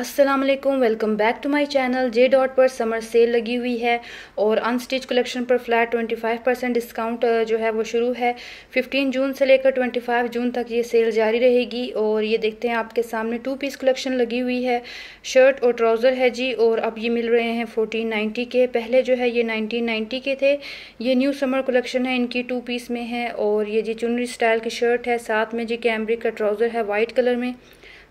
अस्सलाम वालेकुम welcome back to my channel J dot पर समर सेल लगी हुई है और अनस्टिच कलेक्शन पर फ्लैट 25 परसेंट डिस्काउंट जो है वो शुरू है 15 जून से लेकर 25 जून तक ये सेल जारी रहेगी और ये देखते हैं आपके सामने टू पीस कलेक्शन लगी हुई है शर्ट और ट्राउज़र है जी और अब ये मिल रहे हैं 1490 के पहले जो है ये नाइनटीन के थे ये न्यू समर कलेक्शन है इनकी टू पीस में है और ये जी चुनरी स्टाइल की शर्ट है साथ में जी कैमरिक का ट्राउज़र है वाइट कलर में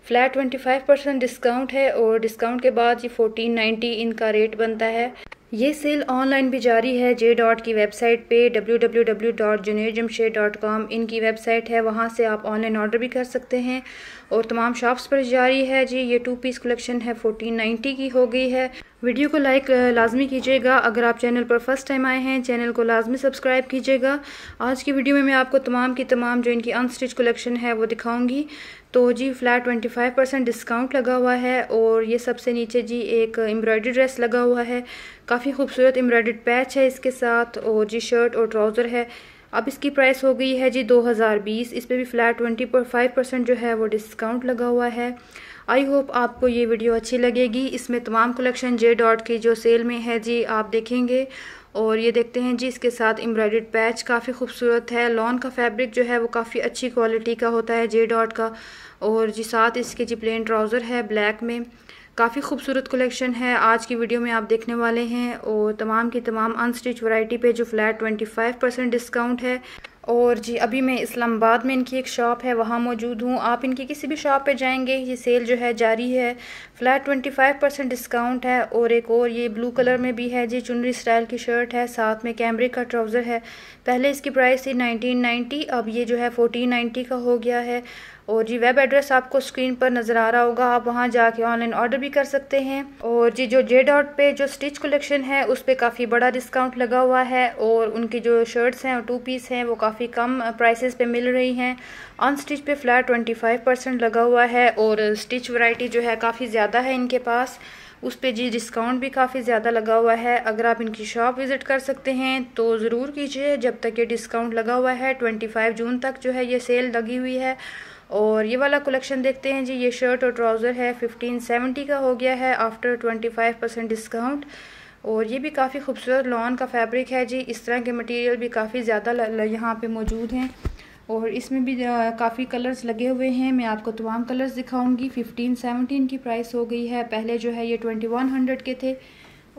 flat twenty five percent discount है और डिस्काउंट के बाद ये फोर्टीन नाइन्टी इनका रेट बनता है ये सेल ऑनलाइन भी जारी है जे डॉट की वेबसाइट पे W W W dot Junaid Jamshed dot com इनकी वेबसाइट है वहाँ से आप ऑनलाइन ऑर्डर भी कर सकते हैं और तमाम शॉप्स पर जारी है जी ये टू पीस कलेक्शन है फोर्टीन नाइन्टी की हो गई है वीडियो को लाइक लाजमी कीजिएगा अगर आप चैनल पर फर्स्ट टाइम आए हैं चैनल को लाजमी सब्सक्राइब कीजिएगा आज की वीडियो में मैं आपको तमाम की तमाम जो इनकी अनस्टिच कलेक्शन है वो दिखाऊंगी तो जी flat twenty five percent discount लगा हुआ है और ये सबसे नीचे जी एक एम्ब्रॉयडरी ड्रेस लगा हुआ है काफ़ी खूबसूरत एम्ब्रॉयडर्ड पैच है इसके साथ और जी शर्ट और ट्राउज़र है अब इसकी प्राइस हो गई है जी बीस इस पर भी फ्लैट ट्वेंटी फाइव परसेंट जो है वो डिस्काउंट लगा हुआ है आई होप आपको ये वीडियो अच्छी लगेगी इसमें तमाम कलेक्शन जे डॉट की जो सेल में है जी आप देखेंगे और ये देखते हैं जी इसके साथ एम्ब्रॉयड पैच काफ़ी खूबसूरत है लॉन का फैब्रिक जो है वो काफ़ी अच्छी क्वालिटी का होता है जे डॉट का और जी साथ इसके जी प्लेन ट्राउज़र है ब्लैक में काफ़ी खूबसूरत कलेक्शन है आज की वीडियो में आप देखने वाले हैं और तमाम की तमाम अनस्टिच वैरायटी पे जो फ्लैट 25 परसेंट डिस्काउंट है और जी अभी मैं इस्लामाबाद में इनकी एक शॉप है वहाँ मौजूद हूँ आप इनकी किसी भी शॉप पे जाएंगे ये सेल जो है जारी है flat twenty five percent discount है और एक और ये ब्लू कलर में भी है जी चुनरी स्टाइल की शर्ट है साथ में कैमरे का ट्राउज़र है पहले इसकी प्राइस थी नाइनटीन नाइन्टी अब ये जो है फोटीन नाइन्टी का हो गया है और जी वेब एड्रेस आपको स्क्रीन पर नज़र आ रहा होगा आप वहाँ जाके ऑनलाइन ऑर्डर भी कर सकते हैं और जी जो जे डॉट पे जो स्टिच कलेक्शन है उस पर काफ़ी बड़ा डिस्काउंट लगा हुआ है और उनकी जो शर्ट्स हैं और टू पीस हैं वो काफ़ी काफ़ी कम प्राइसेस पे मिल रही हैं ऑन स्टिच पे फ्लैट ट्वेंटी फ़ाइव परसेंट लगा हुआ है और स्टिच वैरायटी जो है काफ़ी ज़्यादा है इनके पास उस पर जी डिस्काउंट भी काफ़ी ज़्यादा लगा हुआ है अगर आप इनकी शॉप विज़िट कर सकते हैं तो ज़रूर कीजिए जब तक ये डिस्काउंट लगा हुआ है फाइव जून तक जो है ये सेल लगी हुई है और ये वाला कलेक्शन देखते हैं जी ये शर्ट और ट्राउज़र है सेवेंटी का हो गया है आफ्टर फाइव परसेंट डिस्काउंट और ये भी काफ़ी खूबसूरत लॉन का फैब्रिक है जी इस तरह के मटेरियल भी काफ़ी ज़्यादा यहाँ पे मौजूद हैं और इसमें भी काफ़ी कलर्स लगे हुए हैं मैं आपको तमाम कलर्स दिखाऊंगी 15 17 की प्राइस हो गई है पहले जो है ये 2100 के थे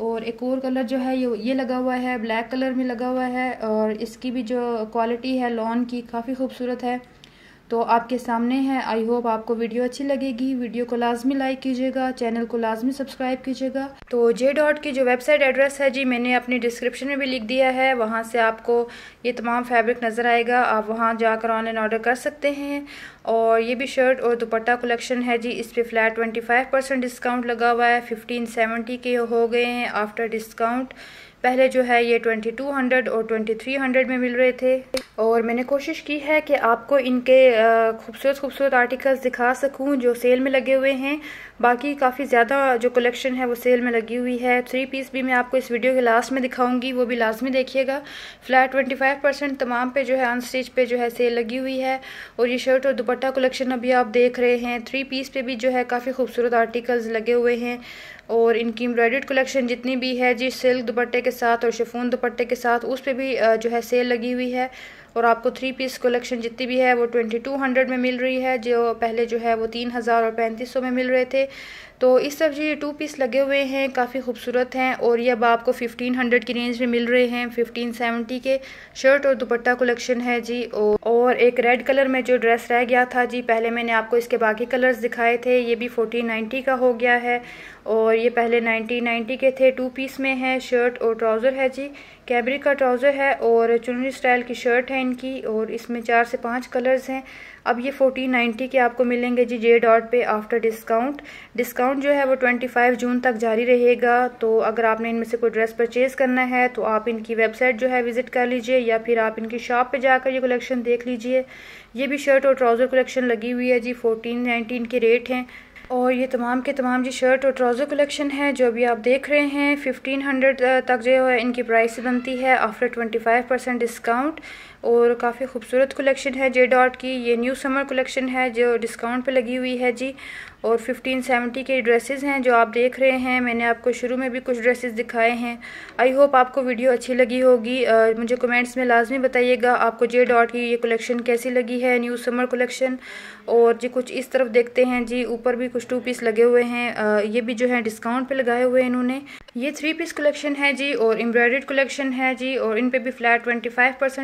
और एक और कलर जो है ये ये लगा हुआ है ब्लैक कलर में लगा हुआ है और इसकी भी जो क्वालिटी है लॉन की काफ़ी खूबसूरत है तो आपके सामने है आई होप आपको वीडियो अच्छी लगेगी वीडियो को लाजमी लाइक कीजिएगा चैनल को लाजमी सब्सक्राइब कीजिएगा तो जे डॉट की जो वेबसाइट एड्रेस है जी मैंने अपनी डिस्क्रिप्शन में भी लिख दिया है वहाँ से आपको ये तमाम फैब्रिक नज़र आएगा आप वहाँ जाकर ऑनलाइन ऑर्डर कर सकते हैं और ये भी शर्ट और दुपट्टा कलेक्शन है जी इस पर flat twenty five percent discount लगा हुआ है फिफ्टीन सेवेंटी के हो गए हैं आफ्टर डिस्काउंट पहले जो है ये 2200 और 2300 में मिल रहे थे और मैंने कोशिश की है कि आपको इनके खूबसूरत खूबसूरत आर्टिकल्स दिखा सकूं जो सेल में लगे हुए हैं बाकी काफ़ी ज़्यादा जो कलेक्शन है वो सेल में लगी हुई है थ्री पीस भी मैं आपको इस वीडियो के लास्ट में दिखाऊंगी वो भी लाजमी देखिएगा फ्लैट फाइव परसेंट तमाम पे जो है स्टेज पे जो है सेल लगी हुई है और ये शर्ट और दुपट्टा कलेक्शन अभी आप देख रहे हैं थ्री पीस पे भी जो है काफ़ी खूबसूरत आर्टिकल्स लगे हुए हैं और इनकी एम्ब्रॉयड कलेक्शन जितनी भी है जी सिल्क दुपट्टे के साथ और शिफोन दुपट्टे के साथ उस पर भी जो है सेल लगी हुई है और आपको थ्री पीस कलेक्शन जितनी भी है वो ट्वेंटी टू हंड्रेड में मिल रही है जो पहले जो है वो तीन हज़ार और पैंतीस सौ में मिल रहे थे तो इस तरफ जो ये टू पीस लगे हुए हैं काफ़ी खूबसूरत हैं और ये अब आपको फिफ्टीन हंड्रेड की रेंज में मिल रहे हैं फिफ्टीन सेवेंटी के शर्ट और दुपट्टा कलेक्शन है जी और एक रेड कलर में जो ड्रेस रह गया था जी पहले मैंने आपको इसके बाकी कलर्स दिखाए थे ये भी फोर्टीन नाइन्टी का हो गया है और ये पहले नाइनटीन नाइन्टी के थे टू पीस में है शर्ट और ट्राउज़र है जी कैबरी का ट्राउज़र है और चुनरी स्टाइल की शर्ट है इनकी और इसमें चार से पाँच कलर्स हैं अब ये फोर्टीन नाइन्टी के आपको मिलेंगे जी जे डॉट पे आफ्टर डिस्काउंट डिस्काउंट जो है वो ट्वेंटी फाइव जून तक जारी रहेगा तो अगर आपने इनमें से कोई ड्रेस परचेज़ करना है तो आप इनकी वेबसाइट जो है विज़िट कर लीजिए या फिर आप इनकी शॉप पर जाकर ये कलेक्शन देख लीजिए ये भी शर्ट और ट्राउज़र कलेक्शन लगी हुई है जी फोर्टीन नाइनटीन के रेट हैं और ये तमाम के तमाम जी शर्ट और ट्राउज़र कलेक्शन है जो अभी आप देख रहे हैं फिफ्टीन हंड्रेड तक जो है इनकी प्राइस बनती है after twenty five percent discount और काफ़ी खूबसूरत कलेक्शन है जे डॉट की ये न्यू समर कलेक्शन है जो डिस्काउंट पे लगी हुई है जी और फिफ्टीन सेवेंटी के ड्रेसेस हैं जो आप देख रहे हैं मैंने आपको शुरू में भी कुछ ड्रेसेस दिखाए हैं आई होप आपको वीडियो अच्छी लगी होगी uh, मुझे कमेंट्स में लाजमी बताइएगा आपको जे डॉट की ये कलेक्शन कैसी लगी है न्यू समर कलेक्शन और जी कुछ इस तरफ देखते हैं जी ऊपर भी कुछ टू पीस लगे हुए हैं uh, ये भी जो है डिस्काउंट पर लगाए हुए हैं इन्होंने ये थ्री पीस कलेक्शन है जी और एम्ब्रॉयड कलेक्शन है जी और इन पर भी फ्लैट ट्वेंटी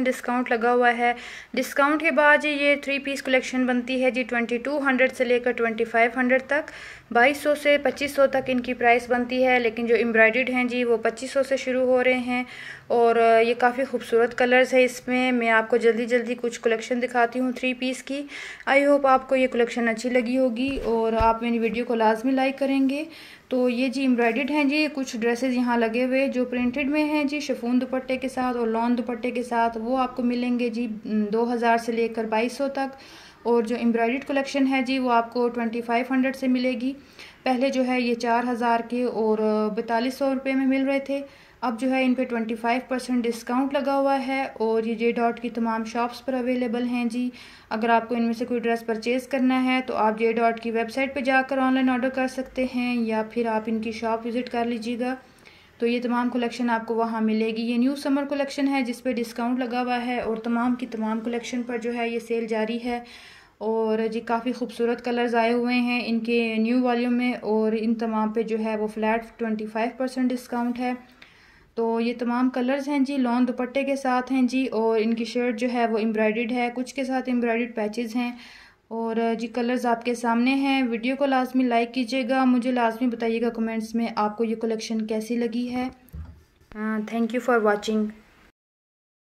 डिस्काउंट डिस्काउंट लगा हुआ है डिस्काउंट के बाद जी ये थ्री पीस कलेक्शन बनती है जी ट्वेंटी टू हंड्रेड से लेकर ट्वेंटी फाइव हंड्रेड तक बाईस सौ से पच्चीस सौ तक इनकी प्राइस बनती है लेकिन जो एम्ब्रॉयड हैं जी वो पच्चीस सौ से शुरू हो रहे हैं और ये काफ़ी खूबसूरत कलर्स है इसमें मैं आपको जल्दी जल्दी कुछ कलेक्शन दिखाती हूँ थ्री पीस की आई होप आपको ये कलेक्शन अच्छी लगी होगी और आप मेरी वीडियो को लाजमी लाइक करेंगे तो ये जी एम्ब्रॉयडेड हैं जी कुछ ड्रेसेस यहाँ लगे हुए जो प्रिंटेड में हैं जी शफून दुपट्टे के साथ और लॉन दुपट्टे के साथ वो आपको मिलेंगे जी 2000 से लेकर 2200 तक और जो एम्ब्रॉयडेड कलेक्शन है जी वो आपको 2500 से मिलेगी पहले जो है ये 4000 के और बैतालीस सौ रुपये में मिल रहे थे अब जो है इन पे 25 परसेंट डिस्काउंट लगा हुआ है और ये जे डॉट की तमाम शॉप्स पर अवेलेबल हैं जी अगर आपको इनमें से कोई ड्रेस परचेज़ करना है तो आप जे डॉट की वेबसाइट पे जाकर ऑनलाइन ऑर्डर कर सकते हैं या फिर आप इनकी शॉप विज़िट कर लीजिएगा तो ये तमाम कलेक्शन आपको वहाँ मिलेगी ये न्यू समर कलेक्शन है जिस पर डिस्काउंट लगा हुआ है और तमाम की तमाम कलेक्शन पर जो है ये सेल जारी है और जी काफ़ी खूबसूरत कलर्स आए हुए हैं इनके न्यू वॉल्यूम में और इन तमाम पे जो है वो flat twenty five percent discount है तो ये तमाम कलर्स हैं जी लॉन दुपट्टे के साथ हैं जी और इनकी शर्ट जो है वो एम्ब्रॉयड है कुछ के साथ एम्ब्रॉयड पैचेज़ हैं और जी कलर्स आपके सामने हैं वीडियो को लाजमी लाइक कीजिएगा मुझे लाजमी बताइएगा कमेंट्स में आपको ये कलेक्शन कैसी लगी है थैंक यू फॉर वॉचिंग